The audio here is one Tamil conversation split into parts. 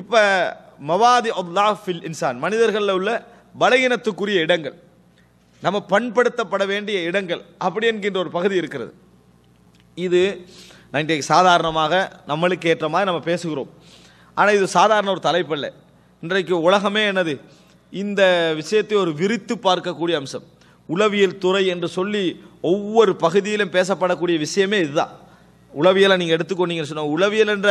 இப்போ மவாதி அப்லா ஃபில் இன்சான் மனிதர்களில் உள்ள பலகீனத்துக்குரிய இடங்கள் நம்ம பண்படுத்தப்பட வேண்டிய இடங்கள் அப்படி என்கின்ற ஒரு பகுதி இருக்கிறது இது இன்றைக்கு சாதாரணமாக நம்மளுக்கு ஏற்ற மாதிரி நம்ம பேசுகிறோம் ஆனால் இது சாதாரண ஒரு இல்லை இன்றைக்கு உலகமே என்னது இந்த விஷயத்தை ஒரு விரித்து பார்க்கக்கூடிய அம்சம் உளவியல் துறை என்று சொல்லி ஒவ்வொரு பகுதியிலும் பேசப்படக்கூடிய விஷயமே இதுதான் உளவியலை நீங்கள் எடுத்துக்கொண்டீங்கன்னு சொன்னால் உளவியல் என்ற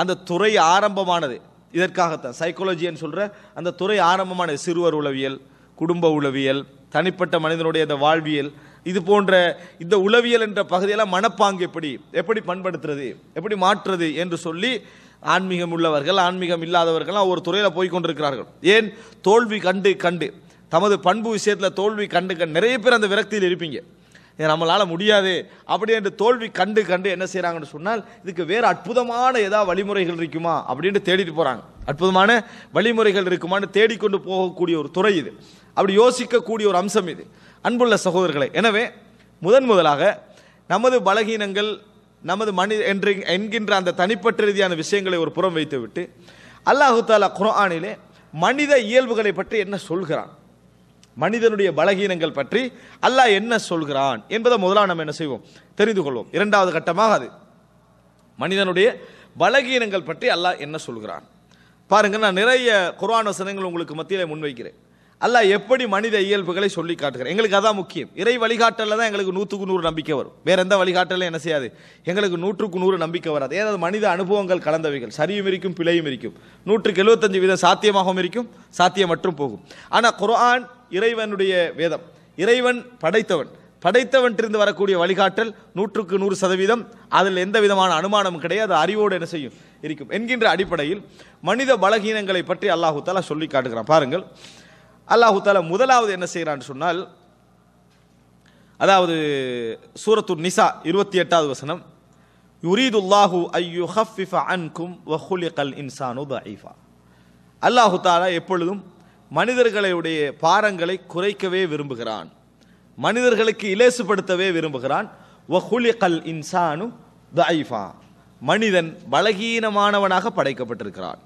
அந்த துறை ஆரம்பமானது இதற்காகத்தான் சைக்காலஜின்னு சொல்கிற அந்த துறை ஆரம்பமான சிறுவர் உளவியல் குடும்ப உளவியல் தனிப்பட்ட மனிதனுடைய அந்த வாழ்வியல் இது போன்ற இந்த உளவியல் என்ற பகுதியெல்லாம் மனப்பாங்கு எப்படி எப்படி பண்படுத்துறது எப்படி மாற்றுறது என்று சொல்லி ஆன்மீகம் உள்ளவர்கள் ஆன்மீகம் இல்லாதவர்கள்லாம் ஒரு துறையில் போய் கொண்டிருக்கிறார்கள் ஏன் தோல்வி கண்டு கண்டு தமது பண்பு விஷயத்தில் தோல்வி கண்டு கண்டு நிறைய பேர் அந்த விரக்தியில் இருப்பீங்க நம்மளால் முடியாது அப்படி என்று தோல்வி கண்டு கண்டு என்ன செய்கிறாங்கன்னு சொன்னால் இதுக்கு வேறு அற்புதமான ஏதாவது வழிமுறைகள் இருக்குமா அப்படின்ட்டு தேடிட்டு போகிறாங்க அற்புதமான வழிமுறைகள் இருக்குமான்னு தேடிக்கொண்டு போகக்கூடிய ஒரு துறை இது அப்படி யோசிக்கக்கூடிய ஒரு அம்சம் இது அன்புள்ள சகோதரர்களை எனவே முதன் முதலாக நமது பலகீனங்கள் நமது மனித என்று என்கின்ற அந்த தனிப்பட்ட ரீதியான விஷயங்களை ஒரு புறம் வைத்துவிட்டு அல்லாஹு தாலா குரானிலே மனித இயல்புகளை பற்றி என்ன சொல்கிறான் மனிதனுடைய பலகீனங்கள் பற்றி அல்லாஹ் என்ன சொல்கிறான் என்பதை முதலாக நம்ம என்ன செய்வோம் தெரிந்து கொள்வோம் இரண்டாவது கட்டமாக அது மனிதனுடைய பலகீனங்கள் பற்றி அல்லாஹ் என்ன சொல்கிறான் பாருங்கள் நான் நிறைய குரான் வசனங்கள் உங்களுக்கு மத்தியில் முன்வைக்கிறேன் அல்ல எப்படி மனித இயல்புகளை சொல்லி காட்டுகிறேன் எங்களுக்கு அதான் முக்கியம் இறை வழிகாட்டலில் தான் எங்களுக்கு நூற்றுக்கு நூறு நம்பிக்கை வரும் வேறு எந்த வழிகாட்டலும் என்ன செய்யாது எங்களுக்கு நூற்றுக்கு நூறு நம்பிக்கை வராது ஏதாவது மனித அனுபவங்கள் கலந்தவைகள் சரியும் இருக்கும் பிழையும் இருக்கும் நூற்றுக்கு எழுபத்தஞ்சு வீதம் சாத்தியமாகவும் இருக்கும் சாத்தியம் மற்றும் போகும் ஆனால் குரான் இறைவனுடைய வேதம் இறைவன் படைத்தவன் படைத்தவன்றிருந்து வரக்கூடிய வழிகாட்டல் நூற்றுக்கு நூறு சதவீதம் அதில் எந்த விதமான அனுமானமும் கிடையாது அறிவோடு என்ன செய்யும் இருக்கும் என்கின்ற அடிப்படையில் மனித பலகீனங்களை பற்றி அல்லாஹு தாலா சொல்லி காட்டுகிறான் பாருங்கள் அல்லாஹு தாலா முதலாவது என்ன செய்கிறான்னு சொன்னால் அதாவது சூரத்து நிசா இருபத்தி எட்டாவது வசனம் யுரீதுல்லாஹு ஐயு ஹஃபிஃபா அன்கும் கல் இன்சானு ஐஃபா அல்லாஹு தாலா எப்பொழுதும் மனிதர்களுடைய பாரங்களை குறைக்கவே விரும்புகிறான் மனிதர்களுக்கு இலேசுபடுத்தவே விரும்புகிறான் கல் இன்சானு ஐஃபா மனிதன் பலகீனமானவனாக படைக்கப்பட்டிருக்கிறான்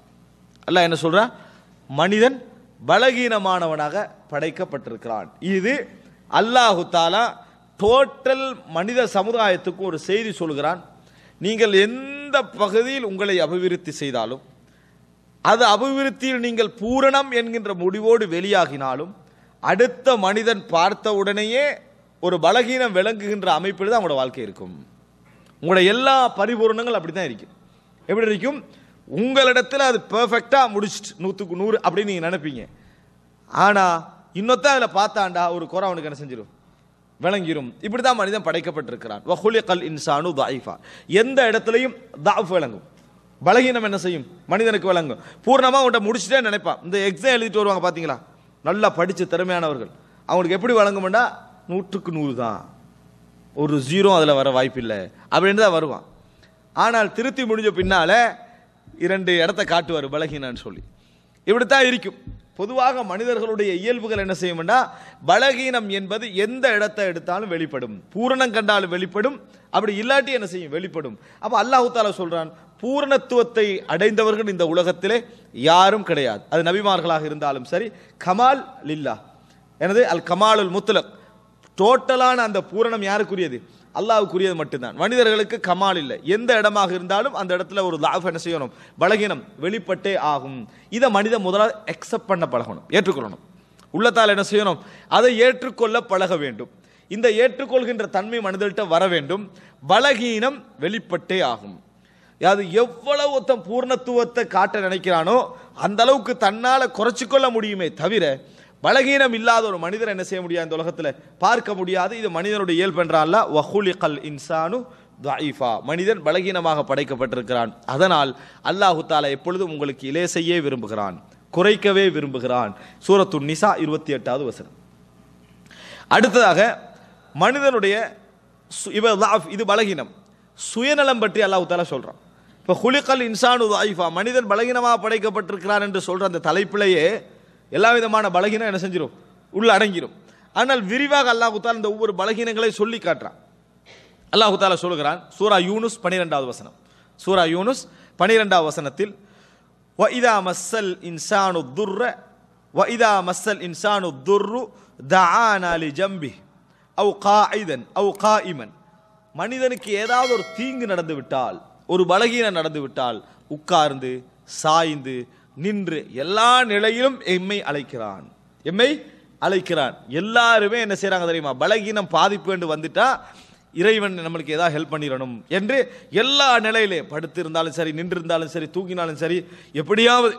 அல்ல என்ன சொல்ற மனிதன் பலகீனமானவனாக படைக்கப்பட்டிருக்கிறான் இது அல்லாஹு தாலா டோட்டல் மனித சமுதாயத்துக்கு ஒரு செய்தி சொல்கிறான் நீங்கள் எந்த பகுதியில் உங்களை அபிவிருத்தி செய்தாலும் அது அபிவிருத்தியில் நீங்கள் பூரணம் என்கின்ற முடிவோடு வெளியாகினாலும் அடுத்த மனிதன் பார்த்த உடனேயே ஒரு பலகீனம் விளங்குகின்ற அமைப்பில் தான் அவங்களோட வாழ்க்கை இருக்கும் உங்களோட எல்லா பரிபூர்ணங்கள் அப்படி தான் இருக்கு எப்படி இருக்கும் உங்களிடத்தில் அது பெர்ஃபெக்டாக முடிச்சுட்டு நூற்றுக்கு நூறு அப்படின்னு நீங்கள் நினைப்பீங்க ஆனால் இன்னொத்தான் அதில் பார்த்தாண்டா ஒரு குறை அவனுக்கு என்ன செஞ்சிடும் விளங்கிரும் இப்படி தான் மனிதன் படைக்கப்பட்டிருக்கிறான் வஹுலி கல் இன்சானு தாயிஃபா எந்த இடத்துலையும் தாஃப் விளங்கும் பலகீனம் என்ன செய்யும் மனிதனுக்கு விளங்கும் பூர்ணமாக அவன்கிட்ட முடிச்சுட்டே நினைப்பான் இந்த எக்ஸாம் எழுதிட்டு வருவாங்க பார்த்தீங்களா நல்லா படித்து திறமையானவர்கள் அவங்களுக்கு எப்படி வழங்கும்னா நூற்றுக்கு நூறு தான் ஒரு ஜீரோ அதில் வர வாய்ப்பில்லை அப்படின்னு தான் வருவான் ஆனால் திருத்தி முடிஞ்ச பின்னால் இரண்டு இடத்த காட்டுவார் பலகீனான்னு சொல்லி இப்படித்தான் இருக்கும் பொதுவாக மனிதர்களுடைய இயல்புகள் என்ன செய்யும்னா பலகீனம் என்பது எந்த இடத்த எடுத்தாலும் வெளிப்படும் பூரணம் கண்டாலும் வெளிப்படும் அப்படி இல்லாட்டி என்ன செய்யும் வெளிப்படும் அப்போ அல்லாஹு சொல்கிறான் பூரணத்துவத்தை அடைந்தவர்கள் இந்த உலகத்திலே யாரும் கிடையாது அது நபிமார்களாக இருந்தாலும் சரி கமால் லில்லா எனது அல் கமாலுல் முத்துலக் டோட்டலான அந்த பூரணம் யாருக்குரியது அல்லாவுக்குரியது மட்டும்தான் மனிதர்களுக்கு கமால் இல்லை எந்த இடமாக இருந்தாலும் அந்த இடத்துல ஒரு லாஃப் என்ன செய்யணும் பலகீனம் வெளிப்பட்டே ஆகும் இதை மனித முதலாவது அக்செப்ட் பண்ண பழகணும் ஏற்றுக்கொள்ளணும் உள்ளத்தால் என்ன செய்யணும் அதை ஏற்றுக்கொள்ள பழக வேண்டும் இந்த ஏற்றுக்கொள்கின்ற தன்மை மனிதர்கிட்ட வர வேண்டும் பலகீனம் வெளிப்பட்டே ஆகும் அது எவ்வளவு ஒருத்தன் பூர்ணத்துவத்தை காட்ட நினைக்கிறானோ அந்தளவுக்கு தன்னால் குறைச்சிக்கொள்ள முடியுமே தவிர பலகீனம் இல்லாத ஒரு மனிதர் என்ன செய்ய முடியாது இந்த உலகத்தில் பார்க்க முடியாது இது மனிதனுடைய இயல்பு என்றால வஹுலி கல் இன்சானு தாயிஃபா மனிதன் பலகீனமாக படைக்கப்பட்டிருக்கிறான் அதனால் அல்லாஹு தாலா எப்பொழுதும் உங்களுக்கு இலே செய்ய விரும்புகிறான் குறைக்கவே விரும்புகிறான் சூரத்து நிசா இருபத்தி எட்டாவது வசனம் அடுத்ததாக மனிதனுடைய இது பலகீனம் சுயநலம் பற்றி அல்லாஹு தாலா சொல்கிறான் இப்போ ஹுலிகல் இன்சானு தாயிஃபா மனிதன் பலகீனமாக படைக்கப்பட்டிருக்கிறான் என்று சொல்கிற அந்த தலைப்பிலேயே எல்லா விதமான பலகீனம் என்ன செஞ்சிடும் உள்ள அடங்கிடும் ஆனால் விரிவாக அல்லாஹுத்தால் இந்த ஒவ்வொரு பலகீனங்களை சொல்லி காட்டுறான் அல்லாஹுத்தால சொல்கிறான் சூரா யூனுஸ் பனிரெண்டாவது வசனம் சூரா யூனுஸ் பனிரெண்டாவது வசனத்தில் வைதா மசல் மஸ்ஸல் இன்சானு துர்ர வைதா மசல் மஸ்ஸல் இன்சானு துர்ரு தானாலி ஜம்பி அவு கா ஐதன் அவு கா இமன் மனிதனுக்கு ஏதாவது ஒரு தீங்கு நடந்துவிட்டால் ஒரு பலகீனம் நடந்துவிட்டால் உட்கார்ந்து சாய்ந்து நின்று எல்லா நிலையிலும் எம்மை அழைக்கிறான் எம்மை அழைக்கிறான் எல்லாருமே என்ன செய்கிறாங்க தெரியுமா பலகீனம் பாதிப்பு என்று வந்துட்டா இறைவன் நம்மளுக்கு ஏதாவது ஹெல்ப் பண்ணிடணும் என்று எல்லா நிலையிலே படுத்து இருந்தாலும் சரி நின்று இருந்தாலும் சரி தூங்கினாலும் சரி எப்படியாவது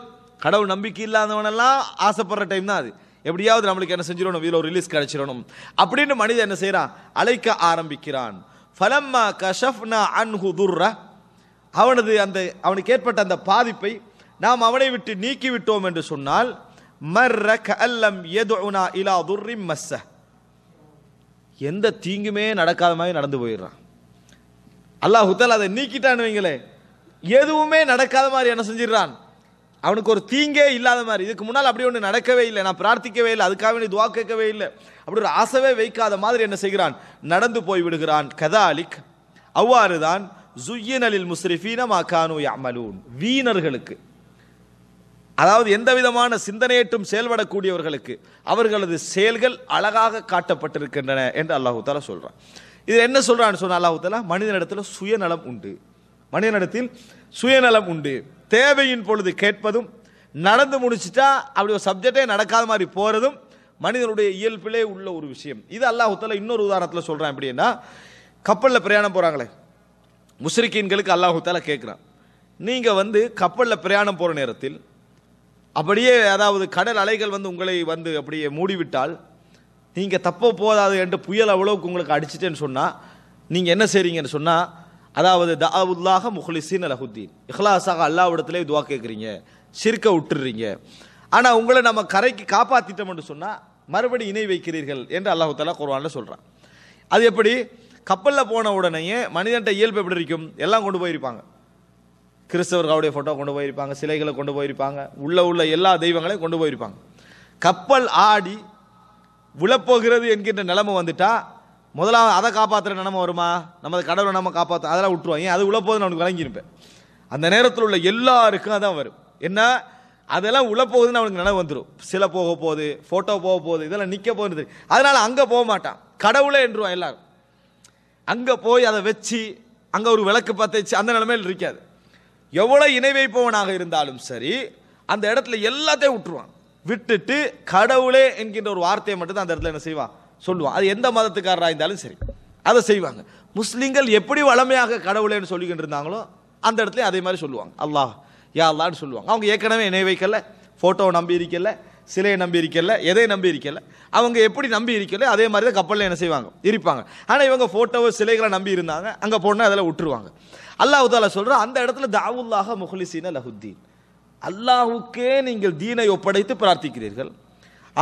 கடவுள் நம்பிக்கை இல்லாதவனெல்லாம் ஆசைப்படுற டைம் தான் அது எப்படியாவது நம்மளுக்கு என்ன செஞ்சிடணும் இதில் ஒரு ரிலீஸ் கிடைச்சிடணும் அப்படின்னு மனிதன் என்ன செய்கிறான் அழைக்க ஆரம்பிக்கிறான் ஃபலம்மா கஷப்னா அன்ஹுதுர்ரா அவனது அந்த அவனுக்கு ஏற்பட்ட அந்த பாதிப்பை நாம் அவனை விட்டு நீக்கிவிட்டோம் என்று சொன்னால் மர்ர கல்லம் எதுனா இலா துர்ரி மஸ்ஸ எந்த தீங்குமே நடக்காத மாதிரி நடந்து போயிடுறான் ஹுத்தல் அதை நீக்கிட்டான்னு வைங்களே எதுவுமே நடக்காத மாதிரி என்ன செஞ்சிடறான் அவனுக்கு ஒரு தீங்கே இல்லாத மாதிரி இதுக்கு முன்னால் அப்படி ஒன்று நடக்கவே இல்லை நான் பிரார்த்திக்கவே இல்லை அதுக்காக நீ துவா கேட்கவே இல்லை அப்படி ஒரு ஆசவே வைக்காத மாதிரி என்ன செய்கிறான் நடந்து போய் விடுகிறான் கதாலிக் அவ்வாறு தான் ஜுய்யனலில் முஸ்ரிஃபீன மாக்கானு அமலூன் வீணர்களுக்கு அதாவது எந்த விதமான சிந்தனையற்றும் செயல்படக்கூடியவர்களுக்கு அவர்களது செயல்கள் அழகாக காட்டப்பட்டிருக்கின்றன என்று அல்லாஹு தாலா சொல்கிறான் இது என்ன சொல்கிறான்னு சொன்னால் அல்லாஹு தாலா மனிதனிடத்தில் சுயநலம் உண்டு மனிதனிடத்தில் சுயநலம் உண்டு தேவையின் பொழுது கேட்பதும் நடந்து முடிச்சுட்டா அப்படி ஒரு சப்ஜெக்டே நடக்காத மாதிரி போகிறதும் மனிதனுடைய இயல்பிலே உள்ள ஒரு விஷயம் இது அல்லாஹுத்தால இன்னொரு உதாரணத்தில் சொல்கிறேன் எப்படின்னா கப்பலில் பிரயாணம் போகிறாங்களே முஸ்ரிக்கீன்களுக்கு அல்லாஹுத்தால கேட்குறான் நீங்கள் வந்து கப்பலில் பிரயாணம் போகிற நேரத்தில் அப்படியே அதாவது கடல் அலைகள் வந்து உங்களை வந்து அப்படியே மூடிவிட்டால் நீங்கள் தப்ப போதாது என்று புயல் அவ்வளோக்கு உங்களுக்கு அடிச்சிட்டேன்னு சொன்னால் நீங்கள் என்ன செய்கிறீங்கன்னு சொன்னால் அதாவது தாவுல்லாக முஹ்லிசின் அலஹுத்தீன் இஹ்லாஸாக அல்லாவிடத்துலேயே துவா கேட்குறீங்க சிரிக்க விட்டுறீங்க ஆனால் உங்களை நம்ம கரைக்கு காப்பாற்றிட்டோம்னு சொன்னால் மறுபடி இணை வைக்கிறீர்கள் என்று அல்லாஹு தாலா குர்வானில் சொல்கிறான் அது எப்படி கப்பலில் போன உடனேயே மனிதன்ட்ட இயல்பு எப்படி இருக்கும் எல்லாம் கொண்டு போயிருப்பாங்க கிறிஸ்தவர்களுடைய ஃபோட்டோ கொண்டு போயிருப்பாங்க சிலைகளை கொண்டு போயிருப்பாங்க உள்ள உள்ள எல்லா தெய்வங்களையும் கொண்டு போயிருப்பாங்க கப்பல் ஆடி விழப்போகிறது என்கின்ற நிலைமை வந்துட்டா முதலாவது அதை காப்பாற்றுற நிலைமை வருமா நமது கடவுளை நம்ம காப்பாற்ற அதெல்லாம் விட்டுருவாங்க ஏன் அது உழப்போகுதுன்னு அவனுக்கு விளங்கியிருப்பேன் அந்த நேரத்தில் உள்ள எல்லாருக்கும் அதான் வரும் என்ன அதெல்லாம் உழப்போகுதுன்னு அவனுக்கு நினைவு வந்துடும் சில போக போகுது ஃபோட்டோ போக போகுது இதெல்லாம் நிற்க போகுது அதனால் அங்கே போக மாட்டான் கடவுளே என்றுவான் எல்லாரும் அங்கே போய் அதை வச்சு அங்கே ஒரு விளக்கு பார்த்து வச்சு அந்த நிலைமையில் இருக்காது எவ்வளோ இணை வைப்பவனாக இருந்தாலும் சரி அந்த இடத்துல எல்லாத்தையும் விட்டுருவான் விட்டுட்டு கடவுளே என்கின்ற ஒரு வார்த்தையை மட்டும்தான் அந்த இடத்துல என்ன செய்வான் சொல்லுவான் அது எந்த மதத்துக்காரராக இருந்தாலும் சரி அதை செய்வாங்க முஸ்லீம்கள் எப்படி வளமையாக கடவுளேன்னு சொல்லிக்கிட்டு இருந்தாங்களோ அந்த இடத்துல அதே மாதிரி சொல்லுவாங்க அல்லாஹ் யா அல்லான்னு சொல்லுவாங்க அவங்க ஏற்கனவே இணை வைக்கலை ஃபோட்டோவை நம்பி இருக்கல சிலையை நம்பி இருக்கல எதை நம்பி இருக்கல அவங்க எப்படி நம்பி இருக்கல அதே மாதிரி தான் கப்பலில் என்ன செய்வாங்க இருப்பாங்க ஆனால் இவங்க ஃபோட்டோவை சிலைகளை நம்பி இருந்தாங்க அங்கே போனால் அதில் விட்டுருவாங்க அல்லாஹு தாலா சொல்கிற அந்த இடத்துல தாவுல்லாக முஹ்லிசீன லஹுத்தீன் அல்லாஹுக்கே நீங்கள் தீனை ஒப்படைத்து பிரார்த்திக்கிறீர்கள்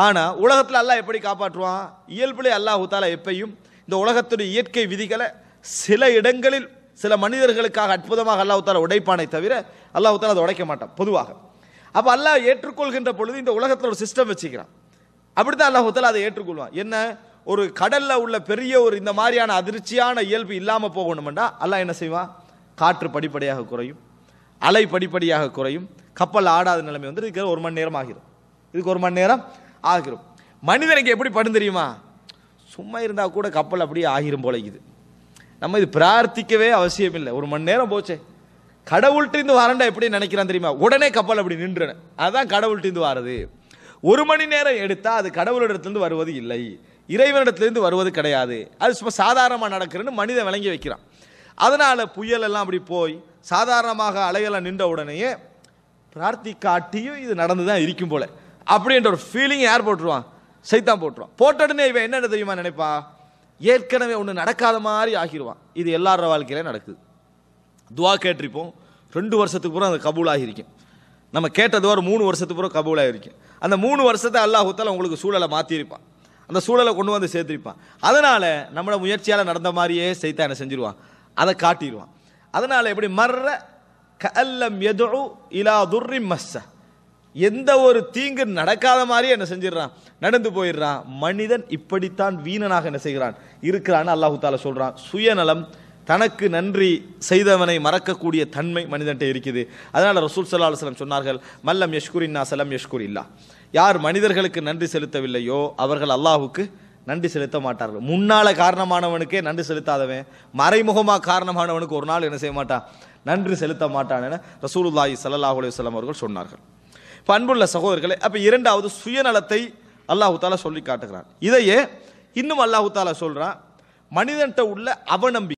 ஆனால் உலகத்தில் அல்லாஹ் எப்படி காப்பாற்றுவான் இயல்பிலே அல்லாஹு தாலா எப்பையும் இந்த உலகத்துடைய இயற்கை விதிகளை சில இடங்களில் சில மனிதர்களுக்காக அற்புதமாக அல்லாஹு தாலா உடைப்பானே தவிர அல்லாஹு தாலா அதை உடைக்க மாட்டான் பொதுவாக அப்போ அல்லாஹ் ஏற்றுக்கொள்கின்ற பொழுது இந்த உலகத்தில் ஒரு சிஸ்டம் வச்சுக்கிறான் அப்படி தான் அல்லாஹத்தில் அதை ஏற்றுக்கொள்வான் என்ன ஒரு கடலில் உள்ள பெரிய ஒரு இந்த மாதிரியான அதிர்ச்சியான இயல்பு இல்லாமல் போகணுமெண்டா அல்லாஹ் என்ன செய்வான் காற்று படிப்படியாக குறையும் அலை படிப்படியாக குறையும் கப்பல் ஆடாத நிலைமை வந்து இதுக்கு ஒரு மணி நேரம் ஆகிரும் இதுக்கு ஒரு மணி நேரம் ஆகிரும் மனிதனுக்கு எப்படி படும் தெரியுமா சும்மா இருந்தால் கூட கப்பல் அப்படியே ஆகிரும் போல இது நம்ம இது பிரார்த்திக்கவே அவசியம் இல்லை ஒரு மணி நேரம் போச்சே கடவுள்கிட்டருந்து வரண்டா எப்படி நினைக்கிறான் தெரியுமா உடனே கப்பல் அப்படி நின்றுன அதுதான் கடவுள்கிட்டருந்து வாரது ஒரு மணி நேரம் எடுத்தால் அது கடவுளிடத்துலேருந்து வருவது இல்லை இறைவனிடத்துலேருந்து வருவது கிடையாது அது சும்மா சாதாரணமாக நடக்கிறேன்னு மனிதன் விளங்கி வைக்கிறான் அதனால் புயலெல்லாம் அப்படி போய் சாதாரணமாக அலையெல்லாம் நின்ற உடனேயே பிரார்த்தி காட்டியும் இது நடந்து தான் இருக்கும் போல அப்படின்ற ஒரு ஃபீலிங் யார் போட்டுருவான் சைத்தான் போட்டுருவான் போட்டடனே இவன் என்னென்ன தெரியுமா நினைப்பா ஏற்கனவே ஒன்று நடக்காத மாதிரி ஆகிடுவான் இது எல்லாரோட வாழ்க்கையிலே நடக்குது துவா கேட்டிருப்போம் ரெண்டு வருஷத்துக்கு பூரா அந்த கபூல் ஆகியிருக்கும் நம்ம கேட்டது ஒரு மூணு வருஷத்துக்கு பூரா கபூல் அந்த மூணு வருஷத்தை அல்லாஹூத்தால் உங்களுக்கு சூழலை மாற்றியிருப்பான் அந்த சூழலை கொண்டு வந்து சேர்த்திருப்பான் அதனால் நம்மளை முயற்சியால் நடந்த மாதிரியே செய்தா என்ன செஞ்சிருவான் அதை காட்டிடுவான் அதனால் எப்படி மர்ற கல்லம் எதோ இலா துர்ரி மஸ்ஸ எந்த ஒரு தீங்கு நடக்காத மாதிரி என்ன செஞ்சிடறான் நடந்து போயிடுறான் மனிதன் இப்படித்தான் வீணனாக என்ன செய்கிறான் இருக்கிறான்னு அல்லாஹூத்தால சொல்கிறான் சுயநலம் தனக்கு நன்றி செய்தவனை மறக்கக்கூடிய தன்மை மனிதன்ட்ட இருக்குது அதனால் ரசூல் சல்லா அலுவலம் சொன்னார்கள் மல்லம் யஷ்குரின்னா சலம் யஷ்குர் இல்லா யார் மனிதர்களுக்கு நன்றி செலுத்தவில்லையோ அவர்கள் அல்லாஹுக்கு நன்றி செலுத்த மாட்டார்கள் முன்னால் காரணமானவனுக்கே நன்றி செலுத்தாதவன் மறைமுகமாக காரணமானவனுக்கு ஒரு நாள் என்ன செய்ய மாட்டான் நன்றி செலுத்த மாட்டான் என ரசூலுல்லாஹி சல்லாஹ் அலுவலம் அவர்கள் சொன்னார்கள் இப்போ அன்புள்ள சகோதரர்களே அப்போ இரண்டாவது சுயநலத்தை அல்லாஹு தாலா சொல்லி காட்டுகிறான் இதையே இன்னும் அல்லாஹு தாலா சொல்கிறான் மனிதன்ட்ட உள்ள அவநம்பிக்கை